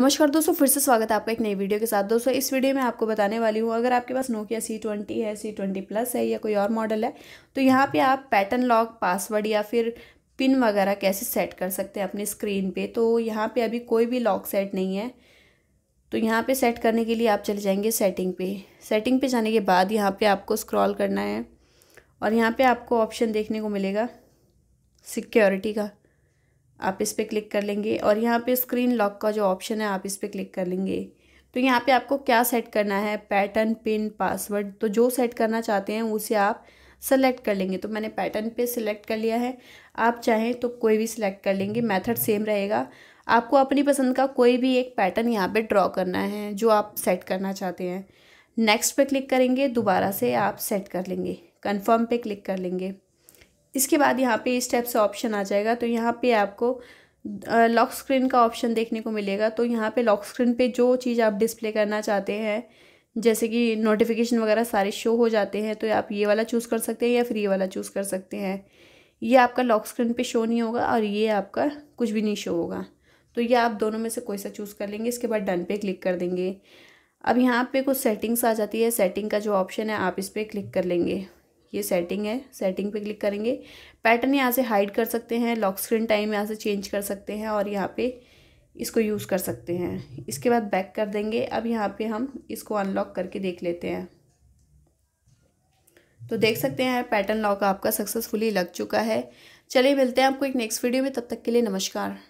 नमस्कार दोस्तों फिर से स्वागत है आपका एक नई वीडियो के साथ दोस्तों इस वीडियो में आपको बताने वाली हूँ अगर आपके पास नोकिया सी ट्वेंटी है सी ट्वेंटी प्लस है या कोई और मॉडल है तो यहाँ पे आप पैटर्न लॉक पासवर्ड या फिर पिन वगैरह कैसे सेट कर सकते हैं अपनी स्क्रीन पे तो यहाँ पे अभी कोई भी लॉक सेट नहीं है तो यहाँ पर सेट करने के लिए आप चले जाएँगे सेटिंग पे सेटिंग पे जाने के बाद यहाँ पर आपको स्क्रॉल करना है और यहाँ पर आपको ऑप्शन देखने को मिलेगा सिक्योरिटी का आप इस पर क्लिक कर लेंगे और यहाँ पे स्क्रीन लॉक का जो ऑप्शन है आप इस पर क्लिक कर लेंगे तो यहाँ पे आपको क्या सेट करना है पैटर्न पिन पासवर्ड तो जो सेट करना चाहते हैं उसे आप सेलेक्ट कर लेंगे तो मैंने पैटर्न पे सिलेक्ट कर लिया है आप चाहें तो कोई भी सिलेक्ट कर लेंगे मेथड सेम रहेगा आपको अपनी पसंद का कोई भी एक पैटर्न यहाँ पे ड्रॉ करना है जो आप सेट करना चाहते हैं नेक्स्ट पे क्लिक करेंगे दोबारा से आप सेट कर लेंगे कन्फर्म पे क्लिक कर लेंगे इसके बाद यहाँ पे इस टाइप से ऑप्शन आ जाएगा तो यहाँ पे आपको लॉक स्क्रीन का ऑप्शन देखने को मिलेगा तो यहाँ पे लॉक स्क्रीन पे जो चीज़ आप डिस्प्ले करना चाहते हैं जैसे कि नोटिफिकेशन वगैरह सारे शो हो जाते हैं तो आप ये वाला चूज़ कर सकते हैं या फिर ये वाला चूज़ कर सकते हैं ये आपका लॉक स्क्रीन पे शो नहीं होगा और ये आपका कुछ भी नहीं शो होगा तो ये आप दोनों में से कोई सा चूज़ कर लेंगे इसके बाद डन पे क्लिक कर देंगे अब यहाँ पे कुछ सेटिंग्स आ जाती है सेटिंग का जो ऑप्शन है आप इस पर क्लिक कर लेंगे ये सेटिंग है सेटिंग पे क्लिक करेंगे पैटर्न यहाँ से हाइड कर सकते हैं लॉक स्क्रीन टाइम यहाँ से चेंज कर सकते हैं और यहाँ पे इसको यूज़ कर सकते हैं इसके बाद बैक कर देंगे अब यहाँ पे हम इसको अनलॉक करके देख लेते हैं तो देख सकते हैं पैटर्न लॉक आपका सक्सेसफुली लग चुका है चलिए मिलते हैं आपको एक नेक्स्ट वीडियो में तब तक के लिए नमस्कार